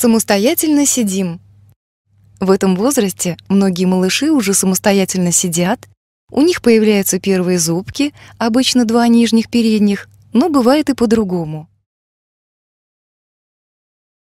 Самостоятельно сидим. В этом возрасте многие малыши уже самостоятельно сидят, у них появляются первые зубки, обычно два нижних передних, но бывает и по-другому.